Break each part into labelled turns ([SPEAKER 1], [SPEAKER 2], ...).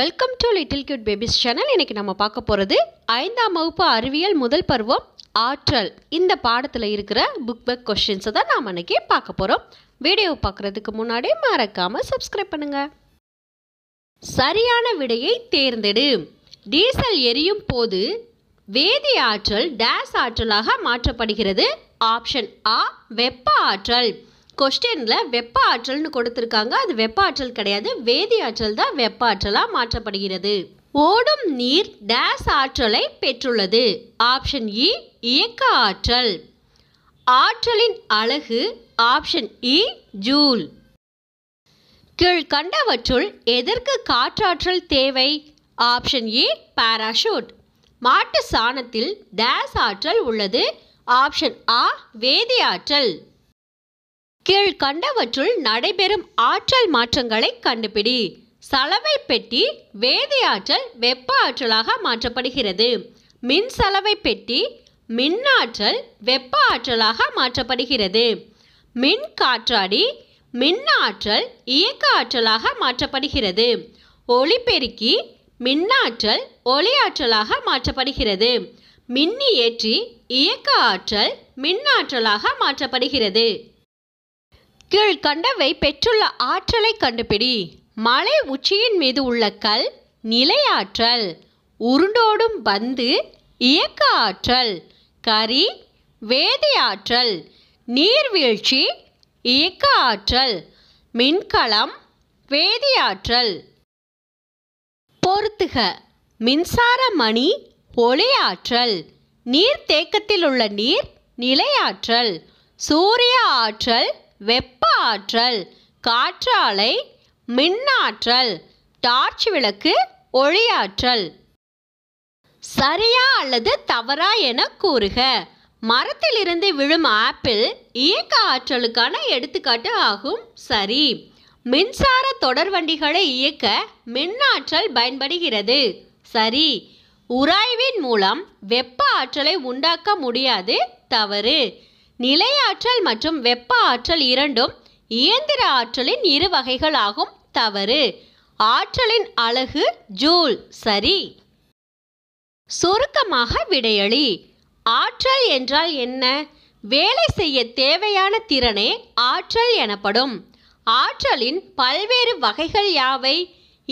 [SPEAKER 1] welcome to little cute babies channel இன்றைக்கி நம்ம பார்க்க போகிறது ஐந்தாம் வகுப்பு அறிவியல் முதல் பருவம் ஆற்றல் இந்த பாடத்தில் இருக்கிற புக் பேக் கொஷின்ஸை தான் நாம் அன்றைக்கி பார்க்க போகிறோம் வீடியோ பார்க்குறதுக்கு முன்னாடி மறக்காமல் சப்ஸ்கிரைப் பண்ணுங்கள் சரியான விடையை தேர்ந்தெடு டீசல் எரியும் போது வேதி ஆற்றல் டேஸ் ஆற்றலாக மாற்றப்படுகிறது ஆப்ஷன் ஆ வெப்ப ஆற்றல் கொஸ்டினில் வெப்ப ஆற்றல்னு கொடுத்துருக்காங்க அது வெப்ப ஆற்றல் கிடையாது வேதி ஆற்றல் தான் வெப்ப ஆற்றலாக மாற்றப்படுகிறது ஓடும் நீர் டேஸ் ஆற்றலை பெற்றுள்ளது ஆப்ஷன் இ e, இயக்க ஆற்றல் ஆற்றலின் அழகு ஆப்ஷன் இ e, ஜூல் கீழ்கண்டவற்றுள் எதற்கு காற்றாற்றல் தேவை ஆப்ஷன் ஏ e, பாராஷூட் மாட்டு சாணத்தில் டேஸ் ஆற்றல் உள்ளது ஆப்ஷன் ஆ வேதி ஆற்றல் கண்டவற்றுள் நடைபெறும் ஆற்றல் மாற்றங்களை கண்டுபிடி சலவை பெட்டி வேதியாற்றல் வெப்ப ஆற்றலாக மாற்றப்படுகிறது மின் சலவை பெட்டி மின்னாற்றல் வெப்ப ஆற்றலாக மாற்றப்படுகிறது மின் காற்றாடி மின்னாற்றல் இயக்க ஆற்றலாக மாற்றப்படுகிறது ஒளிபெருக்கி மின்னாற்றல் ஒளி ஆற்றலாக மாற்றப்படுகிறது மின்னியேற்றி இயக்க ஆற்றல் மின்னாற்றலாக மாற்றப்படுகிறது கீழ்கண்டவை பெற்றுள்ள ஆற்றலை கண்டுபிடி மலை உச்சியின் மீது உள்ள கல் நிலையாற்றல் உருண்டோடும் பந்து இயக்க ஆற்றல் கரி வேதியாற்றல் நீர்வீழ்ச்சி இயக்க ஆற்றல் மின்கலம் வேதியாற்றல் பொருத்துக மின்சார மணி ஒளியாற்றல் நீர்த்தேக்கத்தில் உள்ள நீர் நிலையாற்றல் சூரிய ஆற்றல் வெப்ப ஆற்றல் காற்றாலை மின்னாற்றல் டார்ச் விளக்கு ஒளியாற்றல் சரியா அல்லது தவறா என கூறுக மரத்திலிருந்து விழும் ஆப்பிள் இயக்க ஆற்றலுக்கான எடுத்துக்காட்டு ஆகும் சரி மின்சார தொடர்வண்டிகளை இயக்க மின்னாற்றல் பயன்படுகிறது சரி உராய்வின் மூலம் வெப்ப ஆற்றலை உண்டாக்க முடியாது தவறு நிலை ஆற்றல் மற்றும் வெப்ப ஆற்றல் இரண்டும் இயந்திர ஆற்றலின் இரு வகைகளாகும் தவறு ஆற்றலின் அழகு ஜூல் சரி சுருக்கமாக விடையளி ஆற்றல் என்றால் என்ன வேலை செய்ய தேவையான திறனே ஆற்றல் எனப்படும் ஆற்றலின் பல்வேறு வகைகள் யாவை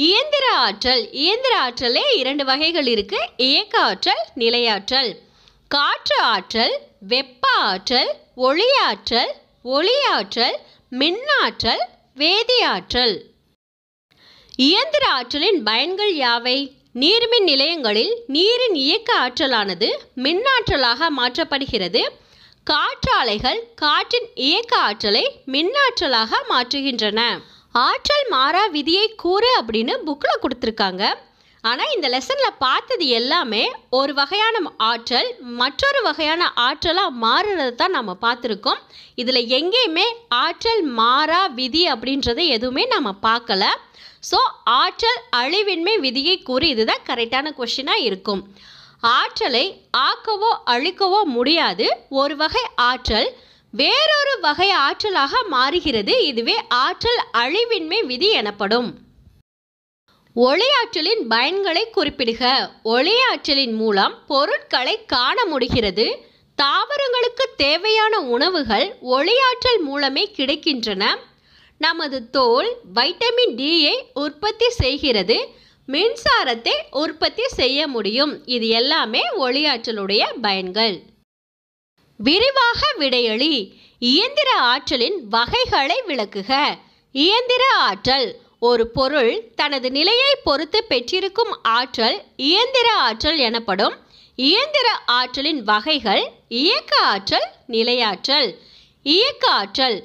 [SPEAKER 1] இயந்திர ஆற்றல் இயந்திர ஆற்றலே இரண்டு வகைகள் இருக்கு இயக்க ஆற்றல் நிலையாற்றல் காற்று ஆற்றல் வெப்ப ஆற்றல் ஒளியாற்றல் ஒளியாற்றல் மின்னாற்றல் வேதியாற்றல் இயந்திர ஆற்றலின் பயன்கள் யாவை நீர்மின் நிலையங்களில் நீரின் இயக்க ஆற்றலானது மின்னாற்றலாக மாற்றப்படுகிறது காற்றாலைகள் காற்றின் இயக்க ஆற்றலை மின்னாற்றலாக மாற்றுகின்றன ஆற்றல் மாறா விதியை கூறு அப்படின்னு புக்கில் கொடுத்துருக்காங்க ஆனால் இந்த லெசனில் பார்த்தது எல்லாமே ஒரு வகையான ஆற்றல் மற்றொரு வகையான ஆற்றலாக மாறுறது தான் நம்ம பார்த்துருக்கோம் இதில் எங்கேயுமே ஆற்றல் மாறா விதி அப்படின்றத எதுவுமே நம்ம பார்க்கல ஸோ ஆற்றல் அழிவின்மை விதியை கூறி இதுதான் கரெக்டான கொஷினாக இருக்கும் ஆற்றலை ஆக்கவோ அழிக்கவோ முடியாது ஒரு வகை ஆற்றல் வேறொரு வகை ஆற்றலாக மாறுகிறது இதுவே ஆற்றல் அழிவின்மை விதி எனப்படும் ஒளியாற்றலின் பயன்களை குறிப்பிடுக ஒளியாற்றலின் மூலம் பொருட்களை காண முடிகிறது தாவரங்களுக்கு தேவையான உணவுகள் ஒளியாற்றல் மூலமே கிடைக்கின்றன நமது தோல் வைட்டமின் டியை உற்பத்தி செய்கிறது மின்சாரத்தை உற்பத்தி செய்ய முடியும் இது எல்லாமே ஒளியாற்றலுடைய பயன்கள் விரிவாக விடையளி இயந்திர ஆற்றலின் வகைகளை விளக்குக இயந்திர ஆற்றல் ஒரு பொருள் தனது நிலையை பொறுத்து பெற்றிருக்கும் ஆற்றல் இயந்திர ஆற்றல் எனப்படும் இயந்திர ஆற்றலின் வகைகள் இயக்க ஆற்றல் நிலையாற்றல் இயக்க ஆற்றல்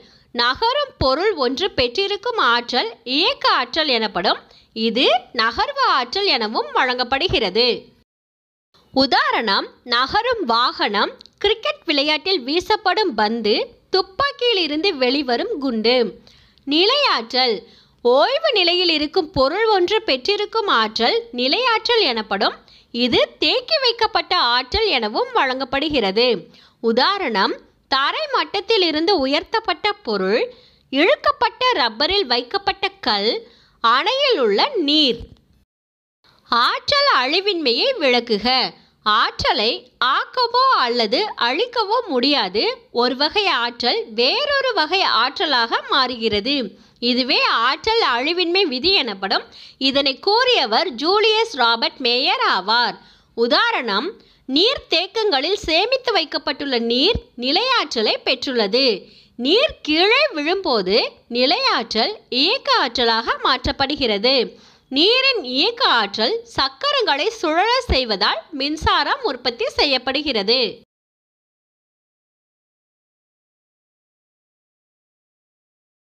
[SPEAKER 1] நகரும் பொருள் ஒன்று பெற்றிருக்கும் ஆற்றல் இயக்க ஆற்றல் எனப்படும் இது நகர்வு ஆற்றல் எனவும் வழங்கப்படுகிறது உதாரணம் நகரும் வாகனம் கிரிக்கெட் விளையாட்டில் வீசப்படும் பந்து துப்பாக்கியிலிருந்து வெளிவரும் குண்டு நிலையாற்றல் ஓய்வு நிலையில் இருக்கும் பொருள் ஒன்று பெற்றிருக்கும் ஆற்றல் நிலையாற்றல் எனப்படும் இது தேக்கி வைக்கப்பட்ட ஆற்றல் எனவும் வழங்கப்படுகிறது உதாரணம் தரை மட்டத்தில் இருந்து உயர்த்தப்பட்ட பொருள் இழுக்கப்பட்ட ரப்பரில் வைக்கப்பட்ட கல் அணையில் உள்ள நீர் ஆற்றல் அழிவின்மையை விளக்குக ஆற்றலை ஆக்கவோ அல்லது அழிக்கவோ முடியாது ஒரு வகை ஆற்றல் வேறொரு வகை ஆற்றலாக மாறுகிறது இதுவே ஆற்றல் அழிவின்மை விதி எனப்படும் இதனை கூறியவர் ஜூலியஸ் ராபர்ட் மேயர் ஆவார் உதாரணம் நீர் தேக்கங்களில் சேமித்து வைக்கப்பட்டுள்ள நீர் நிலையாற்றலை பெற்றுள்ளது நீர் கீழே விழும்போது நிலையாற்றல் இயக்க ஆற்றலாக மாற்றப்படுகிறது நீரின் இயக்க ஆற்றல் சக்கரங்களை சுழல செய்வதால் மின்சாரம் உற்பத்தி செய்யப்படுகிறது